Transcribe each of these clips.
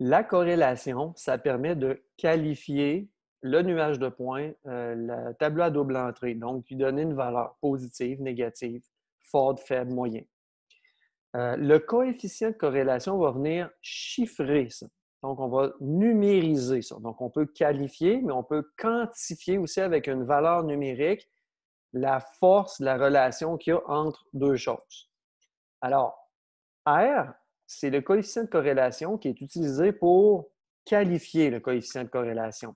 La corrélation, ça permet de qualifier le nuage de points, euh, le tableau à double entrée, donc lui donner une valeur positive, négative, forte, faible, moyen. Euh, le coefficient de corrélation va venir chiffrer ça. Donc, on va numériser ça. Donc, on peut qualifier, mais on peut quantifier aussi avec une valeur numérique la force, la relation qu'il y a entre deux choses. Alors, R, c'est le coefficient de corrélation qui est utilisé pour qualifier le coefficient de corrélation.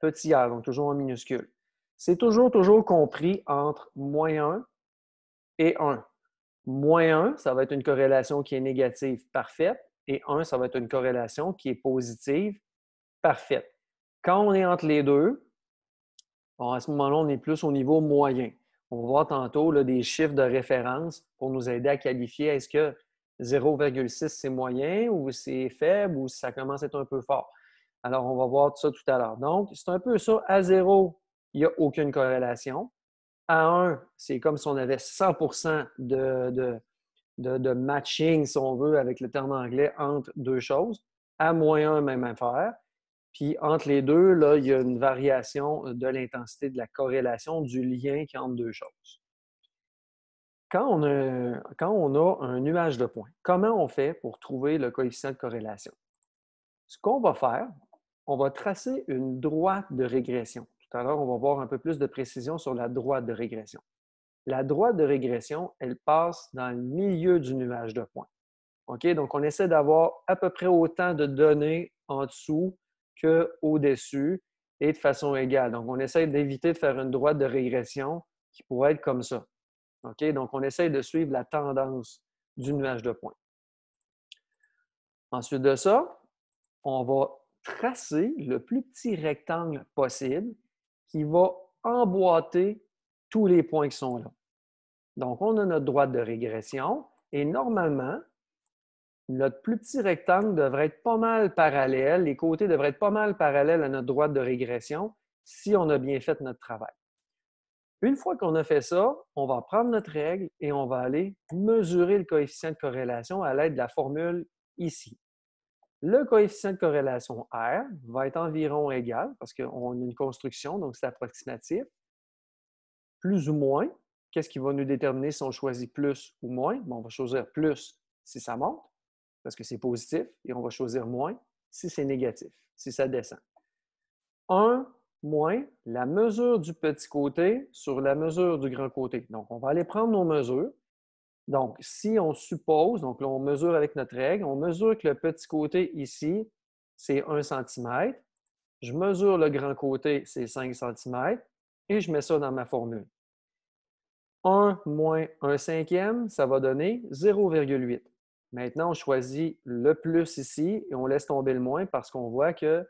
Petit r, donc toujours en minuscule. C'est toujours, toujours compris entre moins 1 et 1. Moins 1, ça va être une corrélation qui est négative, parfaite. Et 1, ça va être une corrélation qui est positive, parfaite. Quand on est entre les deux, à ce moment-là, on est plus au niveau moyen. On va voir tantôt des chiffres de référence pour nous aider à qualifier est-ce que 0,6, c'est moyen ou c'est faible ou ça commence à être un peu fort. Alors, on va voir ça tout à l'heure. Donc, c'est un peu ça. À 0, il n'y a aucune corrélation. À 1, c'est comme si on avait 100 de, matching, si on veut, avec le terme anglais, entre deux choses. À moyen, 1, même affaire. Puis entre les deux, là, il y a une variation de l'intensité de la corrélation, du lien qui entre deux choses. Quand on, a, un nuage de points, comment on fait pour trouver le coefficient de corrélation? Ce qu'on va faire, on va tracer une droite de régression. Tout à l'heure, on va voir un peu plus de précision sur la droite de régression. La droite de régression, elle passe dans le milieu du nuage de points. Donc, on essaie d'avoir à peu près autant de données en dessous qu'au-dessus et de façon égale. Donc, on essaie d'éviter de faire une droite de régression qui pourrait être comme ça. Donc, on essaye de suivre la tendance du nuage de points. Ensuite de ça, on va tracer le plus petit rectangle possible qui va emboîter tous les points qui sont là. Donc, on a notre droite de régression et normalement, notre plus petit rectangle devrait être pas mal parallèle, les côtés devraient être pas mal parallèles à notre droite de régression si on a bien fait notre travail. Une fois qu'on a fait ça, on va prendre notre règle et on va aller mesurer le coefficient de corrélation à l'aide de la formule ici. Le coefficient de corrélation R va être environ égal, parce qu'on a une construction, donc c'est approximatif, plus ou moins. Qu'est-ce qui va nous déterminer si on choisit plus ou moins? on va choisir plus si ça monte, parce que c'est positif, et on va choisir moins si c'est négatif, si ça descend. 1 moins la mesure du petit côté sur la mesure du grand côté. Donc, on va aller prendre nos mesures. Donc, si on suppose, donc là, on mesure avec notre règle, on mesure que le petit côté ici, c'est 1 cm. Je mesure le grand côté, c'est 5 cm. Et je mets ça dans ma formule. 1 moins 1 cinquième, ça va donner 0,8. Maintenant, on choisit le plus ici et on laisse tomber le moins parce qu'on voit que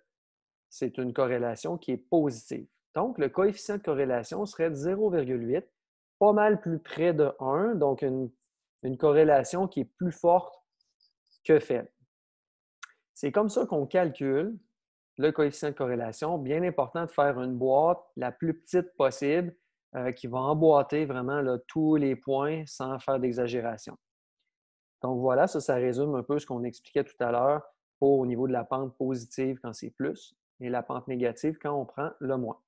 c'est une corrélation qui est positive. Donc, le coefficient de corrélation serait de 0,8, pas mal plus près de 1, donc une, corrélation qui est plus forte que faible. C'est comme ça qu'on calcule le coefficient de corrélation. Bien important de faire une boîte la plus petite possible euh, qui va emboîter vraiment tous les points sans faire d'exagération. Donc voilà, ça, ça résume un peu ce qu'on expliquait tout à l'heure au niveau de la pente positive quand c'est plus et la pente négative quand on prend le moins.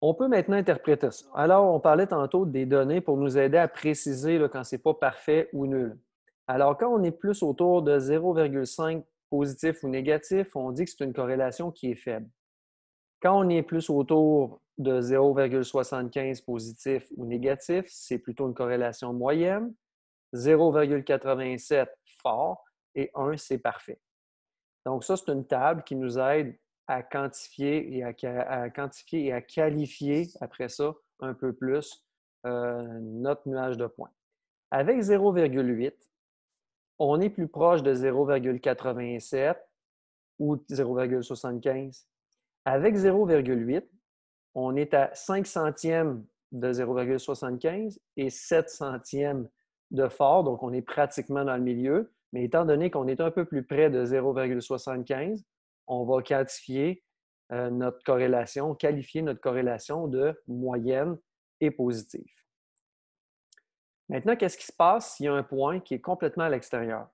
On peut maintenant interpréter ça. Alors, on parlait tantôt des données pour nous aider à préciser quand ce n'est pas parfait ou nul. Alors, quand on est plus autour de 0,5 positif ou négatif, on dit que c'est une corrélation qui est faible. Quand on est plus autour de 0,75 positif ou négatif, c'est plutôt une corrélation moyenne. 0,87 fort et 1, c'est parfait. Donc, ça, c'est une table qui nous aide à quantifier et à, quantifier et à qualifier après ça un peu plus euh, notre nuage de points. Avec 0,8, on est plus proche de 0,87 ou 0,75. Avec 0,8, on est à 5 centièmes de 0,75 et 7 centièmes de fort, donc on est pratiquement dans le milieu. Mais étant donné qu'on est un peu plus près de 0,75, on va qualifier euh, notre corrélation, qualifier notre corrélation de moyenne et positive. Maintenant, qu'est-ce qui se passe s'il y a un point qui est complètement à l'extérieur?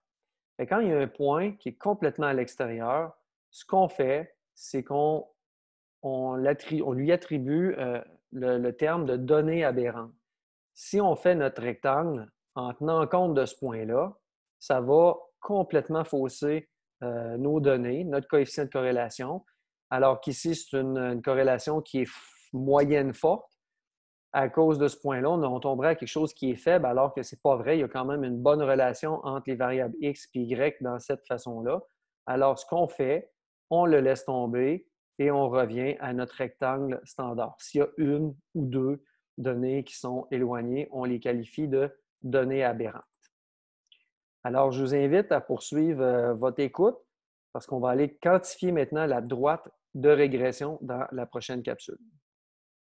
Ben, quand il y a un point qui est complètement à l'extérieur, ce qu'on fait, c'est qu'on lui attribue euh, le, le, terme de donnée aberrante. Si on fait notre rectangle en tenant compte de ce point-là, ça va complètement fausser euh, nos données, notre coefficient de corrélation, alors qu'ici, c'est une, corrélation qui est moyenne forte. À cause de ce point-là, on, on tomberait à quelque chose qui est faible, alors que ce n'est pas vrai. Il y a quand même une bonne relation entre les variables X et Y dans cette façon-là. Alors, ce qu'on fait, on le laisse tomber et on revient à notre rectangle standard. S'il y a une ou deux données qui sont éloignées, on les qualifie de données aberrantes. Alors, je vous invite à poursuivre euh, votre écoute parce qu'on va aller quantifier maintenant la droite de régression dans la prochaine capsule.